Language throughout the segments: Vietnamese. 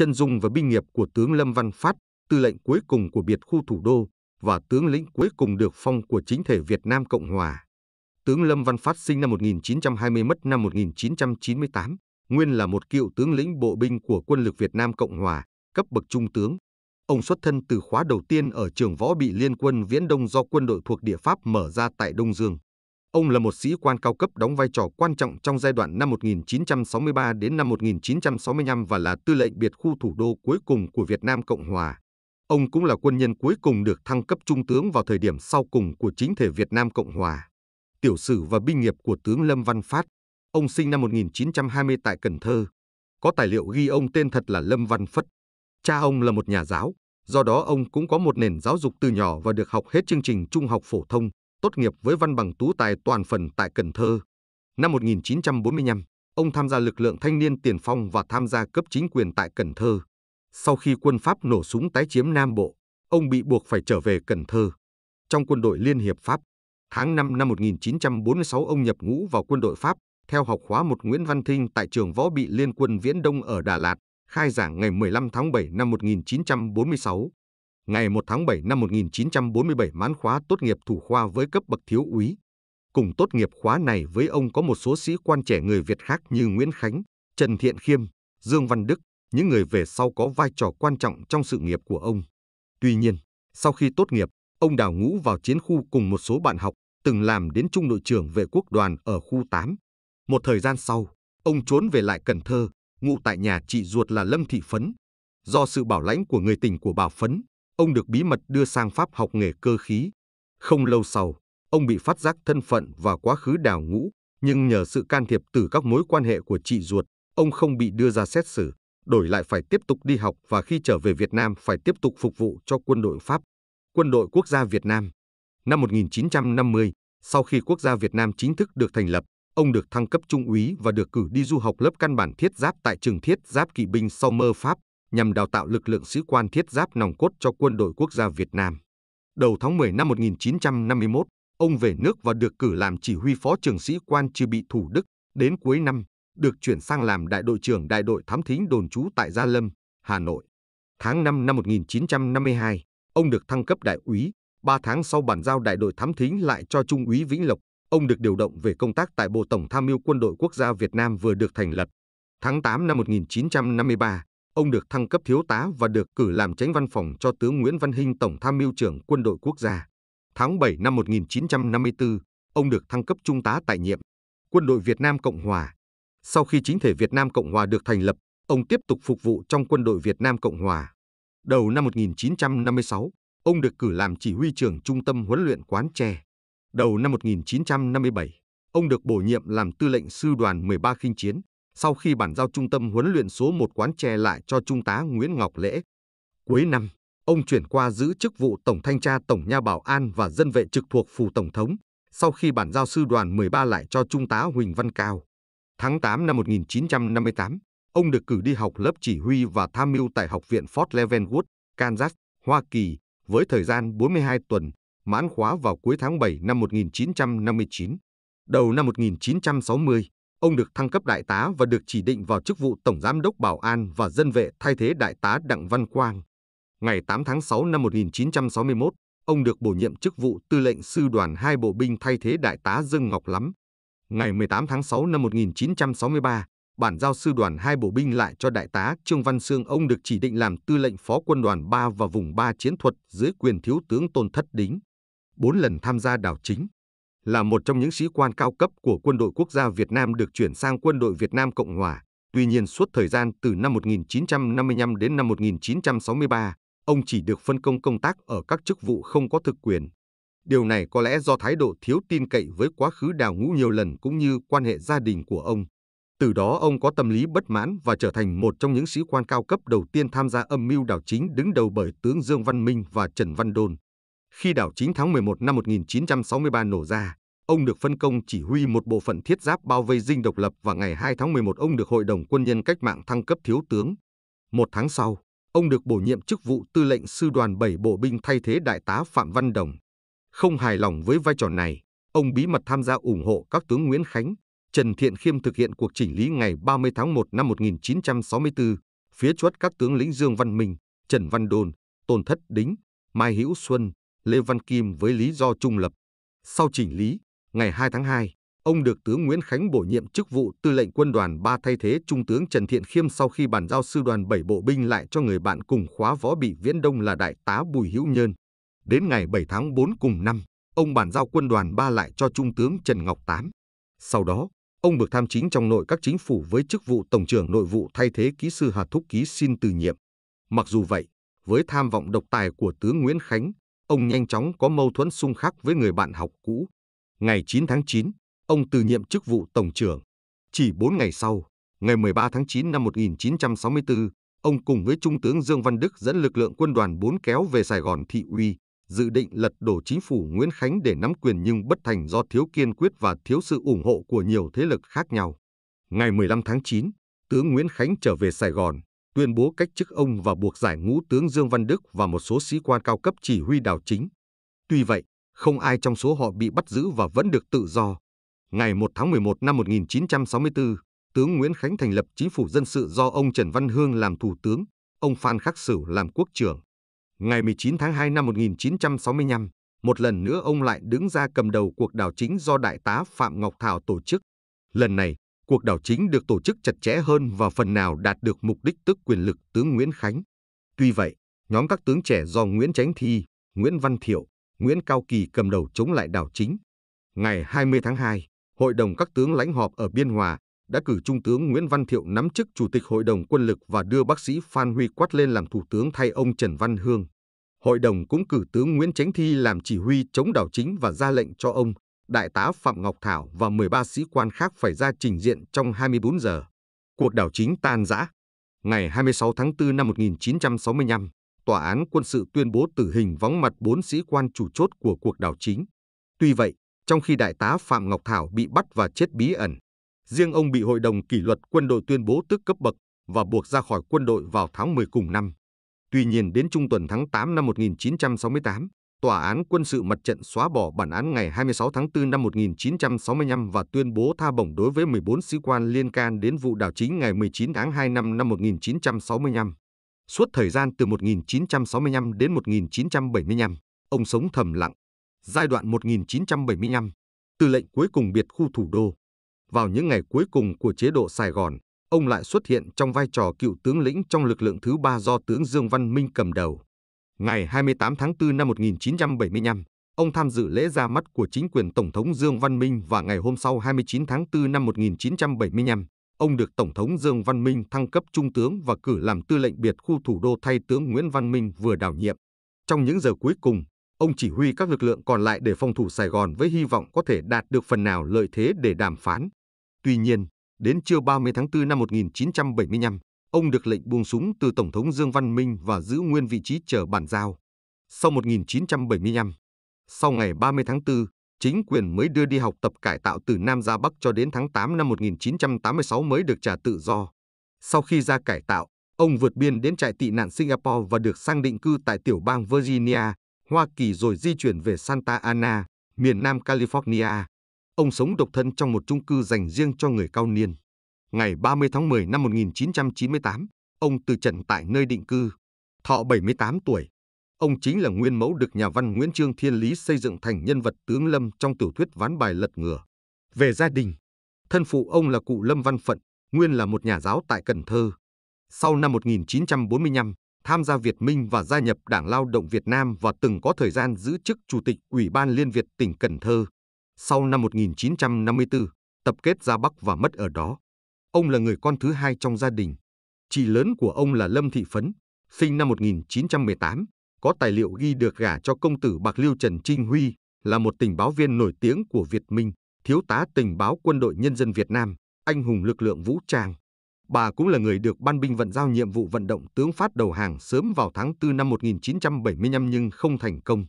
chân dung và binh nghiệp của tướng Lâm Văn Phát, tư lệnh cuối cùng của biệt khu thủ đô và tướng lĩnh cuối cùng được phong của chính thể Việt Nam Cộng Hòa. Tướng Lâm Văn Phát sinh năm 1920 mất năm 1998, nguyên là một cựu tướng lĩnh bộ binh của quân lực Việt Nam Cộng Hòa, cấp bậc trung tướng. Ông xuất thân từ khóa đầu tiên ở trường võ bị liên quân Viễn Đông do quân đội thuộc địa Pháp mở ra tại Đông Dương. Ông là một sĩ quan cao cấp đóng vai trò quan trọng trong giai đoạn năm 1963 đến năm 1965 và là tư lệnh biệt khu thủ đô cuối cùng của Việt Nam Cộng Hòa. Ông cũng là quân nhân cuối cùng được thăng cấp trung tướng vào thời điểm sau cùng của chính thể Việt Nam Cộng Hòa. Tiểu sử và binh nghiệp của tướng Lâm Văn Phát. Ông sinh năm 1920 tại Cần Thơ. Có tài liệu ghi ông tên thật là Lâm Văn Phất. Cha ông là một nhà giáo, do đó ông cũng có một nền giáo dục từ nhỏ và được học hết chương trình trung học phổ thông tốt nghiệp với văn bằng tú tài toàn phần tại Cần Thơ. Năm 1945, ông tham gia lực lượng thanh niên tiền phong và tham gia cấp chính quyền tại Cần Thơ. Sau khi quân Pháp nổ súng tái chiếm Nam Bộ, ông bị buộc phải trở về Cần Thơ. Trong quân đội Liên hiệp Pháp, tháng 5 năm 1946 ông nhập ngũ vào quân đội Pháp theo học khóa một Nguyễn Văn Thinh tại trường võ bị Liên quân Viễn Đông ở Đà Lạt, khai giảng ngày 15 tháng 7 năm 1946. Ngày 1 tháng 7 năm 1947 mãn khóa tốt nghiệp thủ khoa với cấp bậc thiếu úy. Cùng tốt nghiệp khóa này với ông có một số sĩ quan trẻ người Việt khác như Nguyễn Khánh, Trần Thiện Khiêm, Dương Văn Đức, những người về sau có vai trò quan trọng trong sự nghiệp của ông. Tuy nhiên, sau khi tốt nghiệp, ông đào ngũ vào chiến khu cùng một số bạn học, từng làm đến trung đội trưởng vệ quốc đoàn ở khu 8. Một thời gian sau, ông trốn về lại Cần Thơ, ngụ tại nhà chị ruột là Lâm Thị Phấn. Do sự bảo lãnh của người tình của bà Phấn, ông được bí mật đưa sang Pháp học nghề cơ khí. Không lâu sau, ông bị phát giác thân phận và quá khứ đào ngũ, nhưng nhờ sự can thiệp từ các mối quan hệ của chị ruột, ông không bị đưa ra xét xử, đổi lại phải tiếp tục đi học và khi trở về Việt Nam phải tiếp tục phục vụ cho quân đội Pháp, quân đội quốc gia Việt Nam. Năm 1950, sau khi quốc gia Việt Nam chính thức được thành lập, ông được thăng cấp trung úy và được cử đi du học lớp căn bản thiết giáp tại trường thiết giáp kỵ binh Sommer Pháp nhằm đào tạo lực lượng sĩ quan thiết giáp nòng cốt cho quân đội quốc gia Việt Nam. Đầu tháng 10 năm 1951, ông về nước và được cử làm chỉ huy phó trường sĩ quan trừ bị Thủ Đức. Đến cuối năm, được chuyển sang làm đại đội trưởng đại đội thám thính đồn trú tại Gia Lâm, Hà Nội. Tháng 5 năm 1952, ông được thăng cấp đại úy. Ba tháng sau bàn giao đại đội thám thính lại cho Trung úy Vĩnh Lộc, ông được điều động về công tác tại Bộ Tổng tham mưu Quân đội Quốc gia Việt Nam vừa được thành lập. Tháng 8 năm 1953, Ông được thăng cấp thiếu tá và được cử làm tránh văn phòng cho tướng Nguyễn Văn Hinh Tổng tham mưu trưởng quân đội quốc gia. Tháng 7 năm 1954, ông được thăng cấp trung tá tại nhiệm quân đội Việt Nam Cộng Hòa. Sau khi chính thể Việt Nam Cộng Hòa được thành lập, ông tiếp tục phục vụ trong quân đội Việt Nam Cộng Hòa. Đầu năm 1956, ông được cử làm chỉ huy trưởng trung tâm huấn luyện Quán Tre. Đầu năm 1957, ông được bổ nhiệm làm tư lệnh sư đoàn 13 khinh chiến sau khi bản giao trung tâm huấn luyện số 1 quán tre lại cho Trung tá Nguyễn Ngọc Lễ. Cuối năm, ông chuyển qua giữ chức vụ Tổng Thanh tra Tổng Nha Bảo An và Dân vệ trực thuộc Phủ Tổng thống, sau khi bản giao sư đoàn 13 lại cho Trung tá Huỳnh Văn Cao. Tháng 8 năm 1958, ông được cử đi học lớp chỉ huy và tham mưu tại Học viện Fort Leavenworth, Kansas, Hoa Kỳ, với thời gian 42 tuần, mãn khóa vào cuối tháng 7 năm 1959. Đầu năm 1960, Ông được thăng cấp đại tá và được chỉ định vào chức vụ Tổng Giám đốc Bảo an và Dân vệ thay thế đại tá Đặng Văn Quang. Ngày 8 tháng 6 năm 1961, ông được bổ nhiệm chức vụ Tư lệnh Sư đoàn 2 Bộ binh thay thế đại tá Dương Ngọc Lắm. Ngày 18 tháng 6 năm 1963, bản giao sư đoàn 2 bộ binh lại cho đại tá Trương Văn Sương ông được chỉ định làm tư lệnh phó quân đoàn 3 và vùng 3 chiến thuật dưới quyền thiếu tướng Tôn Thất Đính. Bốn lần tham gia đảo chính, là một trong những sĩ quan cao cấp của quân đội quốc gia Việt Nam được chuyển sang quân đội Việt Nam Cộng Hòa. Tuy nhiên suốt thời gian từ năm 1955 đến năm 1963, ông chỉ được phân công công tác ở các chức vụ không có thực quyền. Điều này có lẽ do thái độ thiếu tin cậy với quá khứ đào ngũ nhiều lần cũng như quan hệ gia đình của ông. Từ đó ông có tâm lý bất mãn và trở thành một trong những sĩ quan cao cấp đầu tiên tham gia âm mưu đảo chính đứng đầu bởi tướng Dương Văn Minh và Trần Văn Đôn. Khi đảo chính tháng 11 năm 1963 nổ ra, Ông được phân công chỉ huy một bộ phận thiết giáp bao vây dinh độc lập và ngày 2 tháng 11 ông được Hội đồng Quân nhân Cách mạng thăng cấp thiếu tướng. Một tháng sau, ông được bổ nhiệm chức vụ tư lệnh sư đoàn 7 bộ binh thay thế Đại tá Phạm Văn Đồng. Không hài lòng với vai trò này, ông bí mật tham gia ủng hộ các tướng Nguyễn Khánh, Trần Thiện Khiêm thực hiện cuộc chỉnh lý ngày 30 tháng 1 năm 1964, phía chuất các tướng lĩnh Dương Văn Minh, Trần Văn Đôn, Tôn Thất Đính, Mai Hữu Xuân, Lê Văn Kim với lý do trung lập. Sau chỉnh lý, ngày 2 tháng 2, ông được tướng Nguyễn Khánh bổ nhiệm chức vụ tư lệnh quân đoàn 3 thay thế Trung tướng Trần Thiện Khiêm sau khi bàn giao sư đoàn 7 bộ binh lại cho người bạn cùng khóa võ bị viễn đông là Đại tá Bùi Hữu Nhơn. Đến ngày 7 tháng 4 cùng năm, ông bàn giao quân đoàn 3 lại cho Trung tướng Trần Ngọc Tám. Sau đó, ông được tham chính trong nội các chính phủ với chức vụ Tổng trưởng Nội vụ thay thế ký sư Hà Thúc Ký xin từ nhiệm. Mặc dù vậy, với tham vọng độc tài của tướng Nguyễn Khánh, ông nhanh chóng có mâu thuẫn xung khắc với người bạn học cũ, Ngày 9 tháng 9, ông từ nhiệm chức vụ Tổng trưởng. Chỉ 4 ngày sau, ngày 13 tháng 9 năm 1964, ông cùng với Trung tướng Dương Văn Đức dẫn lực lượng quân đoàn 4 kéo về Sài Gòn thị uy, dự định lật đổ chính phủ Nguyễn Khánh để nắm quyền nhưng bất thành do thiếu kiên quyết và thiếu sự ủng hộ của nhiều thế lực khác nhau. Ngày 15 tháng 9, tướng Nguyễn Khánh trở về Sài Gòn, tuyên bố cách chức ông và buộc giải ngũ tướng Dương Văn Đức và một số sĩ quan cao cấp chỉ huy đảo chính. Tuy vậy, không ai trong số họ bị bắt giữ và vẫn được tự do. Ngày 1 tháng 11 năm 1964, tướng Nguyễn Khánh thành lập chính phủ dân sự do ông Trần Văn Hương làm thủ tướng, ông Phan Khắc Sửu làm quốc trưởng. Ngày 19 tháng 2 năm 1965, một lần nữa ông lại đứng ra cầm đầu cuộc đảo chính do đại tá Phạm Ngọc Thảo tổ chức. Lần này, cuộc đảo chính được tổ chức chặt chẽ hơn và phần nào đạt được mục đích tức quyền lực tướng Nguyễn Khánh. Tuy vậy, nhóm các tướng trẻ do Nguyễn Chánh Thi, Nguyễn Văn Thiệu, Nguyễn Cao Kỳ cầm đầu chống lại đảo chính. Ngày 20 tháng 2, Hội đồng các tướng lãnh họp ở Biên Hòa đã cử Trung tướng Nguyễn Văn Thiệu nắm chức Chủ tịch Hội đồng Quân lực và đưa bác sĩ Phan Huy Quát lên làm Thủ tướng thay ông Trần Văn Hương. Hội đồng cũng cử tướng Nguyễn Chánh Thi làm chỉ huy chống đảo chính và ra lệnh cho ông, Đại tá Phạm Ngọc Thảo và 13 sĩ quan khác phải ra trình diện trong 24 giờ. Cuộc đảo chính tan rã. Ngày 26 tháng 4 năm 1965, tòa án quân sự tuyên bố tử hình vắng mặt bốn sĩ quan chủ chốt của cuộc đảo chính. Tuy vậy, trong khi đại tá Phạm Ngọc Thảo bị bắt và chết bí ẩn, riêng ông bị hội đồng kỷ luật quân đội tuyên bố tước cấp bậc và buộc ra khỏi quân đội vào tháng 10 cùng năm. Tuy nhiên đến trung tuần tháng 8 năm 1968, Tòa án quân sự mặt trận xóa bỏ bản án ngày 26 tháng 4 năm 1965 và tuyên bố tha bổng đối với 14 sĩ quan liên can đến vụ đảo chính ngày 19 tháng 2 năm năm 1965. Suốt thời gian từ 1965 đến 1975, ông sống thầm lặng. Giai đoạn 1975, tư lệnh cuối cùng biệt khu thủ đô. Vào những ngày cuối cùng của chế độ Sài Gòn, ông lại xuất hiện trong vai trò cựu tướng lĩnh trong lực lượng thứ ba do tướng Dương Văn Minh cầm đầu. Ngày 28 tháng 4 năm 1975, ông tham dự lễ ra mắt của chính quyền Tổng thống Dương Văn Minh và ngày hôm sau 29 tháng 4 năm 1975, ông được Tổng thống Dương Văn Minh thăng cấp trung tướng và cử làm tư lệnh biệt khu thủ đô thay tướng Nguyễn Văn Minh vừa đảo nhiệm. Trong những giờ cuối cùng, ông chỉ huy các lực lượng còn lại để phòng thủ Sài Gòn với hy vọng có thể đạt được phần nào lợi thế để đàm phán. Tuy nhiên, đến trưa 30 tháng 4 năm 1975, ông được lệnh buông súng từ Tổng thống Dương Văn Minh và giữ nguyên vị trí chờ bản giao. Sau 1975, sau ngày 30 tháng 4, chính quyền mới đưa đi học tập cải tạo từ Nam ra Bắc cho đến tháng 8 năm 1986 mới được trả tự do. Sau khi ra cải tạo, ông vượt biên đến trại tị nạn Singapore và được sang định cư tại tiểu bang Virginia, Hoa Kỳ rồi di chuyển về Santa Ana, miền Nam California. Ông sống độc thân trong một chung cư dành riêng cho người cao niên. Ngày 30 tháng 10 năm 1998, ông từ trần tại nơi định cư, thọ 78 tuổi. Ông chính là nguyên mẫu được nhà văn Nguyễn Trương Thiên Lý xây dựng thành nhân vật tướng Lâm trong tiểu thuyết Ván bài lật ngửa. Về gia đình, thân phụ ông là cụ Lâm Văn Phận, nguyên là một nhà giáo tại Cần Thơ. Sau năm 1945, tham gia Việt Minh và gia nhập Đảng Lao động Việt Nam và từng có thời gian giữ chức Chủ tịch Ủy ban Liên Việt tỉnh Cần Thơ. Sau năm 1954, tập kết ra Bắc và mất ở đó. Ông là người con thứ hai trong gia đình. Chị lớn của ông là Lâm Thị Phấn, sinh năm 1918, có tài liệu ghi được gả cho công tử Bạc Liêu Trần Trinh Huy, là một tình báo viên nổi tiếng của Việt Minh, thiếu tá tình báo quân đội nhân dân Việt Nam, anh hùng lực lượng vũ trang. Bà cũng là người được ban binh vận giao nhiệm vụ vận động tướng phát đầu hàng sớm vào tháng 4 năm 1975 nhưng không thành công.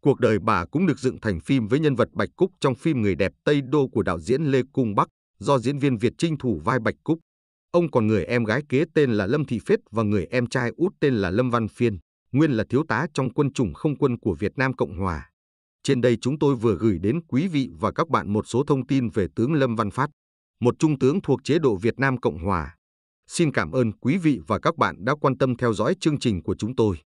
Cuộc đời bà cũng được dựng thành phim với nhân vật Bạch Cúc trong phim Người đẹp Tây Đô của đạo diễn Lê Cung Bắc, do diễn viên Việt Trinh thủ vai Bạch Cúc. Ông còn người em gái kế tên là Lâm Thị Phết và người em trai út tên là Lâm Văn Phiên nguyên là thiếu tá trong quân chủng không quân của Việt Nam Cộng Hòa. Trên đây chúng tôi vừa gửi đến quý vị và các bạn một số thông tin về tướng Lâm Văn Phát, một trung tướng thuộc chế độ Việt Nam Cộng Hòa. Xin cảm ơn quý vị và các bạn đã quan tâm theo dõi chương trình của chúng tôi.